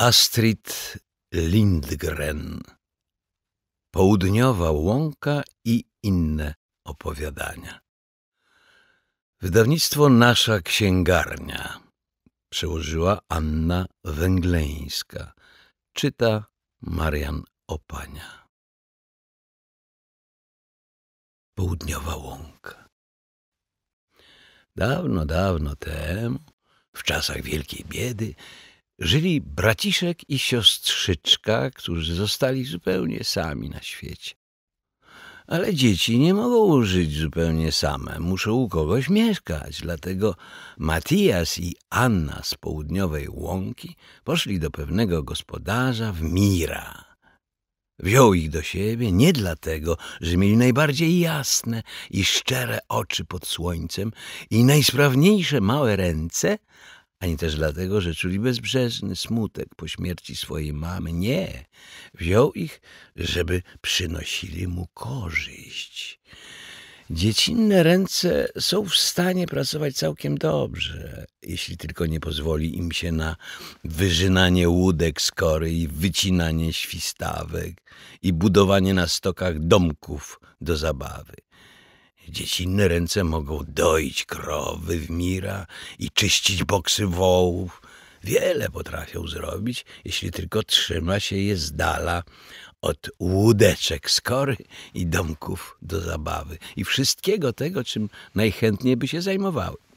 Astrid Lindgren Południowa łąka i inne opowiadania Wydawnictwo Nasza Księgarnia przełożyła Anna Węgleńska czyta Marian Opania Południowa łąka Dawno, dawno temu, w czasach wielkiej biedy, Żyli braciszek i siostrzyczka, którzy zostali zupełnie sami na świecie. Ale dzieci nie mogą żyć zupełnie same, muszą u kogoś mieszkać, dlatego Matias i Anna z południowej łąki poszli do pewnego gospodarza w Mira. Wziął ich do siebie nie dlatego, że mieli najbardziej jasne i szczere oczy pod słońcem i najsprawniejsze małe ręce, ani też dlatego, że czuli bezbrzeżny smutek po śmierci swojej mamy. Nie, wziął ich, żeby przynosili mu korzyść. Dziecinne ręce są w stanie pracować całkiem dobrze, jeśli tylko nie pozwoli im się na wyżynanie łódek z kory i wycinanie świstawek i budowanie na stokach domków do zabawy. Dziecinne ręce mogą doić krowy w mira i czyścić boksy wołów. Wiele potrafią zrobić, jeśli tylko trzyma się je z dala od łódeczek skory i domków do zabawy i wszystkiego tego, czym najchętniej by się zajmowały.